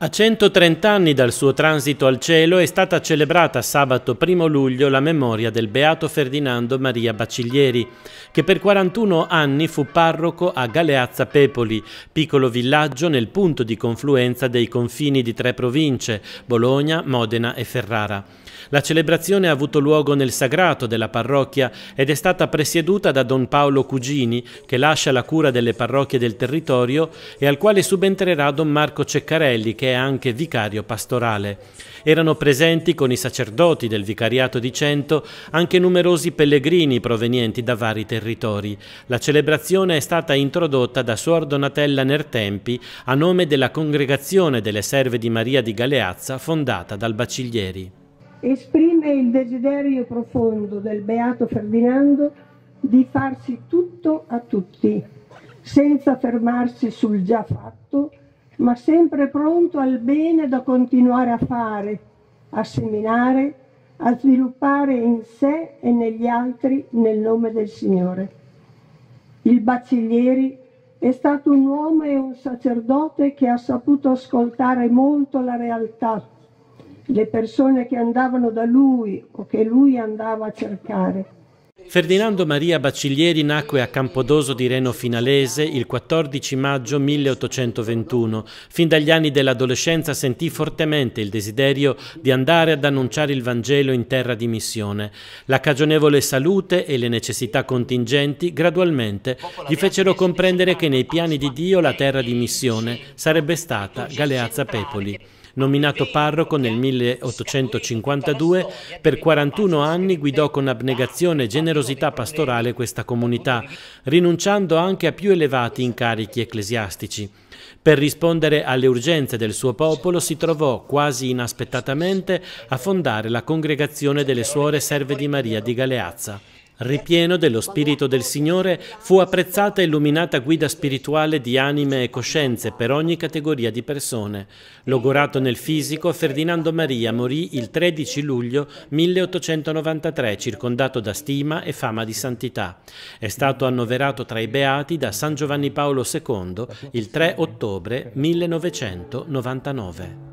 A 130 anni dal suo transito al cielo è stata celebrata sabato 1 luglio la memoria del beato Ferdinando Maria Baciglieri, che per 41 anni fu parroco a Galeazza Pepoli, piccolo villaggio nel punto di confluenza dei confini di tre province, Bologna, Modena e Ferrara. La celebrazione ha avuto luogo nel sagrato della parrocchia ed è stata presieduta da Don Paolo Cugini, che lascia la cura delle parrocchie del territorio e al quale subentrerà Don Marco Ceccarelli, che è anche vicario pastorale. Erano presenti con i sacerdoti del vicariato di Cento anche numerosi pellegrini provenienti da vari territori. La celebrazione è stata introdotta da Suor Donatella Nertempi a nome della Congregazione delle Serve di Maria di Galeazza fondata dal Baciglieri. Esprime il desiderio profondo del Beato Ferdinando di farsi tutto a tutti, senza fermarsi sul già fatto, ma sempre pronto al bene da continuare a fare, a seminare, a sviluppare in sé e negli altri nel nome del Signore. Il Bacciglieri è stato un uomo e un sacerdote che ha saputo ascoltare molto la realtà, le persone che andavano da lui o che lui andava a cercare Ferdinando Maria Baciglieri nacque a Campodoso di Reno Finalese il 14 maggio 1821. Fin dagli anni dell'adolescenza sentì fortemente il desiderio di andare ad annunciare il Vangelo in terra di missione. La cagionevole salute e le necessità contingenti gradualmente gli fecero comprendere che nei piani di Dio la terra di missione sarebbe stata Galeazza Pepoli. Nominato parroco nel 1852, per 41 anni guidò con abnegazione generale generosità pastorale questa comunità, rinunciando anche a più elevati incarichi ecclesiastici. Per rispondere alle urgenze del suo popolo si trovò quasi inaspettatamente a fondare la Congregazione delle Suore Serve di Maria di Galeazza. Ripieno dello Spirito del Signore, fu apprezzata e illuminata guida spirituale di anime e coscienze per ogni categoria di persone. Logorato nel fisico, Ferdinando Maria morì il 13 luglio 1893, circondato da stima e fama di santità. È stato annoverato tra i Beati da San Giovanni Paolo II il 3 ottobre 1999.